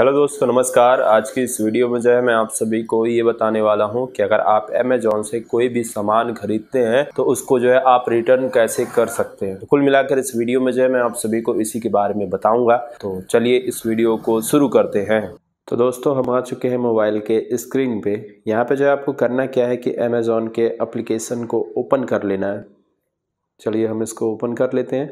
hello दोस्तों नमस्कार आज की इस वीडियो में जो है मैं आप सभी को ये बताने वाला हूँ कि अगर आप अमेजोन से कोई भी सामान खरीदते हैं तो उसको जो है आप रिटर्न कैसे कर सकते हैं तो कुल मिलाकर इस वीडियो में जो है मैं आप सभी को इसी के बारे में बताऊंगा तो चलिए इस वीडियो को शुरू करते हैं तो दोस्तों हम आ चुके हैं मोबाइल के स्क्रीन पे यहाँ पर जो है आपको करना क्या है कि अमेज़ोन के अप्लीकेशन को ओपन कर लेना है चलिए हम इसको ओपन कर लेते हैं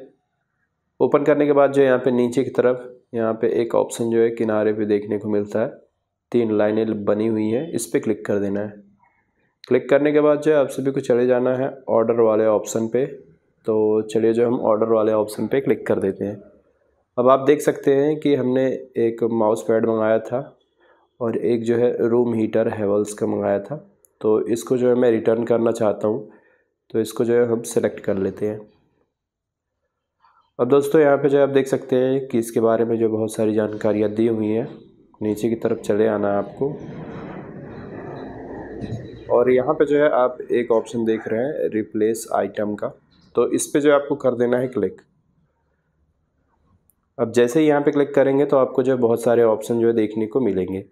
ओपन करने के बाद जो यहाँ पे नीचे की तरफ यहाँ पे एक ऑप्शन जो है किनारे पे देखने को मिलता है तीन लाइनें बनी हुई हैं इस पर क्लिक कर देना है क्लिक करने के बाद जो है आप सभी को चले जाना है ऑर्डर वाले ऑप्शन पे तो चलिए जो हम ऑर्डर वाले ऑप्शन पे क्लिक कर देते हैं अब आप देख सकते हैं कि हमने एक माउस पैड मंगाया था और एक जो है रूम हीटर हेवल्स का मंगाया था तो इसको जो है मैं रिटर्न करना चाहता हूँ तो इसको जो है हम सेलेक्ट कर लेते हैं अब दोस्तों यहाँ पे जो आप देख सकते हैं कि इसके बारे में जो बहुत सारी जानकारियाँ दी हुई हैं नीचे की तरफ चले आना आपको और यहाँ पे जो है आप एक ऑप्शन देख रहे हैं रिप्लेस आइटम का तो इस पर जो आपको कर देना है क्लिक अब जैसे ही यहाँ पे क्लिक करेंगे तो आपको जो है बहुत सारे ऑप्शन जो है देखने को मिलेंगे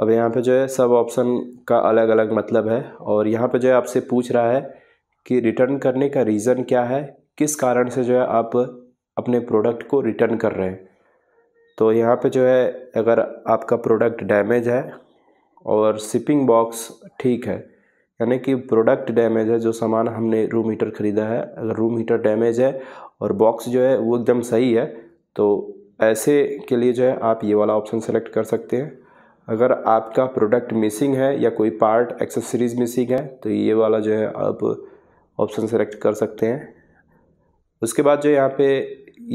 अब यहाँ पे जो है सब ऑप्शन का अलग अलग मतलब है और यहाँ पे जो है आपसे पूछ रहा है कि रिटर्न करने का रीज़न क्या है किस कारण से जो है आप अपने प्रोडक्ट को रिटर्न कर रहे हैं तो यहाँ पे जो है अगर आपका प्रोडक्ट डैमेज है और शिपिंग बॉक्स ठीक है यानी कि प्रोडक्ट डैमेज है जो सामान हमने रूम हीटर ख़रीदा है अगर रूम हीटर डैमेज है और बॉक्स जो है वो एकदम सही है तो ऐसे के लिए जो है आप ये वाला ऑप्शन सेलेक्ट कर सकते हैं अगर आपका प्रोडक्ट मिसिंग है या कोई पार्ट एक्सेसरीज मिसिंग है तो ये वाला जो है आप ऑप्शन सेलेक्ट कर सकते हैं उसके बाद जो यहाँ पे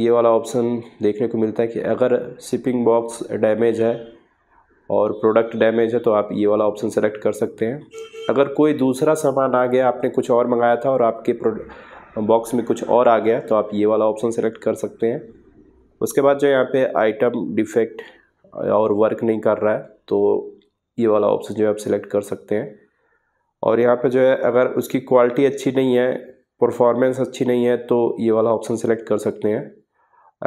ये वाला ऑप्शन देखने को मिलता है कि अगर शिपिंग बॉक्स डैमेज है और प्रोडक्ट डैमेज है तो आप ये वाला ऑप्शन सेलेक्ट कर सकते हैं अगर कोई दूसरा सामान आ गया आपने कुछ और मंगाया था और आपके बॉक्स में कुछ और आ गया तो आप ये वाला ऑप्शन सेलेक्ट कर सकते हैं उसके बाद जो यहाँ पे आइटम डिफेक्ट और वर्क नहीं कर रहा है तो ये वाला ऑप्शन जो है आप सिलेक्ट कर सकते हैं और यहाँ पे जो है अगर उसकी क्वालिटी अच्छी नहीं है परफॉर्मेंस अच्छी नहीं है तो ये वाला ऑप्शन सेलेक्ट कर सकते हैं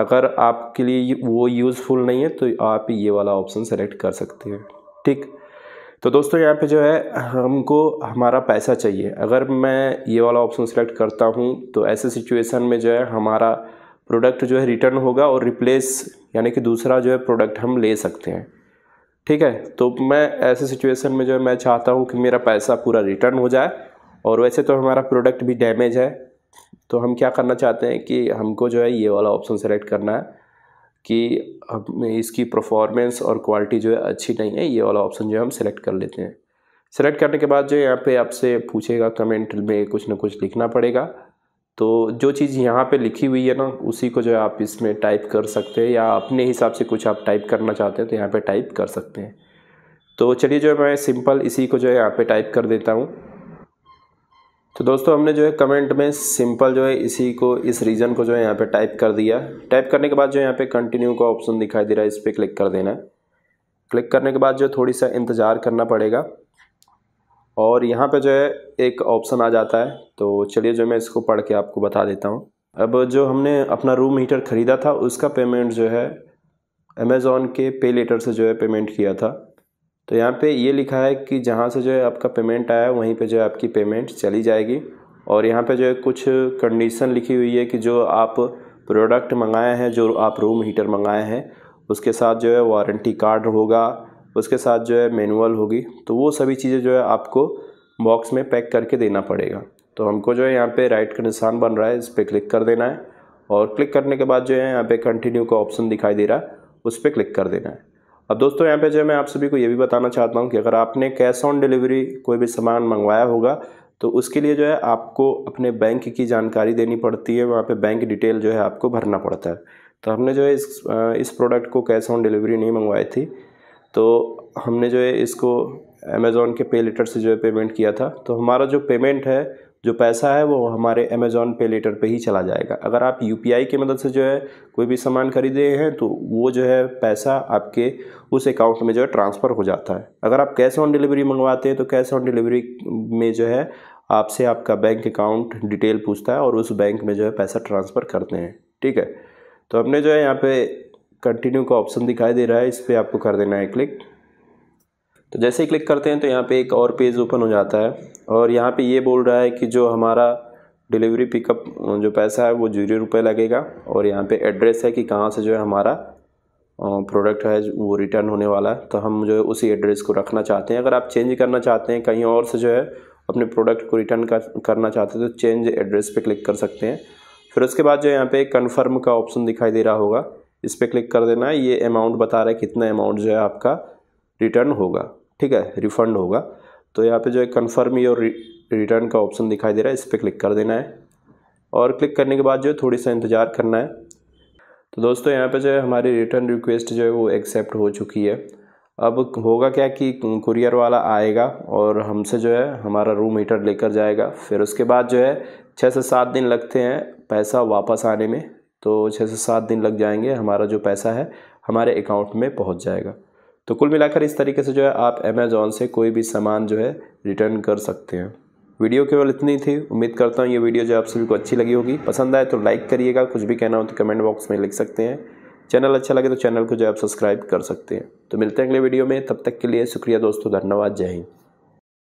अगर आपके लिए वो यूज़फुल नहीं है तो आप ये वाला ऑप्शन सेलेक्ट कर सकते हैं ठीक तो दोस्तों यहाँ पे जो है हमको हमारा पैसा चाहिए अगर मैं ये वाला ऑप्शन सेलेक्ट करता हूँ तो ऐसे सिचुएशन में जो है हमारा प्रोडक्ट जो है रिटर्न होगा और रिप्लेस यानी कि दूसरा जो है प्रोडक्ट हम ले सकते हैं ठीक है तो मैं ऐसे सिचुएशन में जो है मैं चाहता हूँ कि मेरा पैसा पूरा रिटर्न हो जाए और वैसे तो हमारा प्रोडक्ट भी डैमेज है तो हम क्या करना चाहते हैं कि हमको जो है ये वाला ऑप्शन सेलेक्ट करना है कि हम इसकी परफॉर्मेंस और क्वालिटी जो है अच्छी नहीं है ये वाला ऑप्शन जो है हम सेलेक्ट कर लेते हैं सेलेक्ट करने के बाद जो यहाँ पे आपसे पूछेगा कमेंट में कुछ ना कुछ लिखना पड़ेगा तो जो चीज़ यहाँ पे लिखी हुई है ना उसी को जो है आप इसमें टाइप कर सकते हैं या अपने हिसाब से कुछ आप टाइप करना चाहते हैं तो यहाँ पे टाइप कर सकते हैं तो चलिए जो है मैं सिंपल इसी को जो है यहाँ पे टाइप कर देता हूँ तो दोस्तों हमने जो है कमेंट में सिंपल जो है इसी को इस रीजन को जो है यहाँ पे टाइप कर दिया टाइप करने के बाद जो यहाँ पे कंटिन्यू का ऑप्शन दिखाई दे रहा है इस पर क्लिक कर देना क्लिक करने के बाद जो थोड़ी सा इंतज़ार करना पड़ेगा और यहाँ पे जो है एक ऑप्शन आ जाता है तो चलिए जो मैं इसको पढ़ के आपको बता देता हूँ अब जो हमने अपना रूम हीटर ख़रीदा था उसका पेमेंट जो है अमेज़ोन के पे लेटर से जो है पेमेंट किया था तो यहाँ पे ये लिखा है कि जहाँ से जो है आपका पेमेंट आया वहीं पे जो है आपकी पेमेंट चली जाएगी और यहाँ पे जो है कुछ कंडीशन लिखी हुई है कि जो आप प्रोडक्ट मंगाए हैं जो आप रूम हीटर मंगाए हैं उसके साथ जो है वारंटी कार्ड होगा उसके साथ जो है मैनुअल होगी तो वो सभी चीज़ें जो है आपको बॉक्स में पैक करके देना पड़ेगा तो हमको जो है यहाँ पे राइट का निशान बन रहा है इस पर क्लिक कर देना है और क्लिक करने के बाद जो है यहाँ पे कंटिन्यू का ऑप्शन दिखाई दे रहा है उस पर क्लिक कर देना है अब दोस्तों यहाँ पे जो मैं आप सभी को ये भी बताना चाहता हूँ कि अगर आपने कैश ऑन डिलीवरी कोई भी सामान मंगवाया होगा तो उसके लिए जो है आपको अपने बैंक की जानकारी देनी पड़ती है वहाँ पे बैंक डिटेल जो है आपको भरना पड़ता है तो हमने जो है इस इस प्रोडक्ट को कैश ऑन डिलीवरी नहीं मंगवाई थी तो हमने जो है इसको अमेज़ोन के पे लेटर से जो है पेमेंट किया था तो हमारा जो पेमेंट है जो पैसा है वो हमारे अमेज़ॉन पे लेटर पे ही चला जाएगा अगर आप यू की मदद से जो है कोई भी सामान खरीदे हैं तो वो जो है पैसा आपके उस अकाउंट में जो है ट्रांसफ़र हो जाता है अगर आप कैश ऑन डिलीवरी मंगवाते हैं तो कैश ऑन डिलीवरी में जो है आपसे आपका बैंक अकाउंट डिटेल पूछता है और उस बैंक में जो है पैसा ट्रांसफ़र करते हैं ठीक है तो हमने जो है यहाँ पे कंटिन्यू का ऑप्शन दिखाई दे रहा है इस पर आपको कर देना है क्लिक तो जैसे ही क्लिक करते हैं तो यहाँ पे एक और पेज ओपन हो जाता है और यहाँ पे ये बोल रहा है कि जो हमारा डिलीवरी पिकअप जो पैसा है वो जीरो रुपये लगेगा और यहाँ पे एड्रेस है कि कहाँ से जो है हमारा प्रोडक्ट है वो रिटर्न होने वाला है तो हम जो है उसी एड्रेस को रखना चाहते हैं अगर आप चेंज करना चाहते हैं कहीं और से जो है अपने प्रोडक्ट को रिटर्न करना चाहते हैं तो चेंज एड्रेस पर क्लिक कर सकते हैं फिर उसके बाद जो यहाँ पे कन्फर्म का ऑप्शन दिखाई दे रहा होगा इस पर क्लिक कर देना है ये अमाउंट बता रहा है कितना अमाउंट जो है आपका रिटर्न होगा ठीक है रिफंड होगा तो यहाँ पे जो है कन्फर्म योर रिटर्न का ऑप्शन दिखाई दे रहा है इस पर क्लिक कर देना है और क्लिक करने के बाद जो है थोड़ी सा इंतज़ार करना है तो दोस्तों यहाँ पे जो है हमारी रिटर्न रिक्वेस्ट जो है वो एक्सेप्ट हो चुकी है अब होगा क्या कि कुरियर वाला आएगा और हमसे जो है हमारा रूम हीटर लेकर जाएगा फिर उसके बाद जो है छः से सात दिन लगते हैं पैसा वापस आने में तो छः से सात दिन लग जाएंगे हमारा जो पैसा है हमारे अकाउंट में पहुंच जाएगा तो कुल मिलाकर इस तरीके से जो है आप अमेज़ोन से कोई भी सामान जो है रिटर्न कर सकते हैं वीडियो केवल इतनी थी उम्मीद करता हूँ ये वीडियो जो आप सभी को अच्छी लगी होगी पसंद आए तो लाइक करिएगा कुछ भी कहना हो तो कमेंट बॉक्स में लिख सकते हैं चैनल अच्छा लगे तो चैनल को जो है आप सब्सक्राइब कर सकते हैं तो मिलते हैं अगले वीडियो में तब तक के लिए शुक्रिया दोस्तों धन्यवाद जय हिंद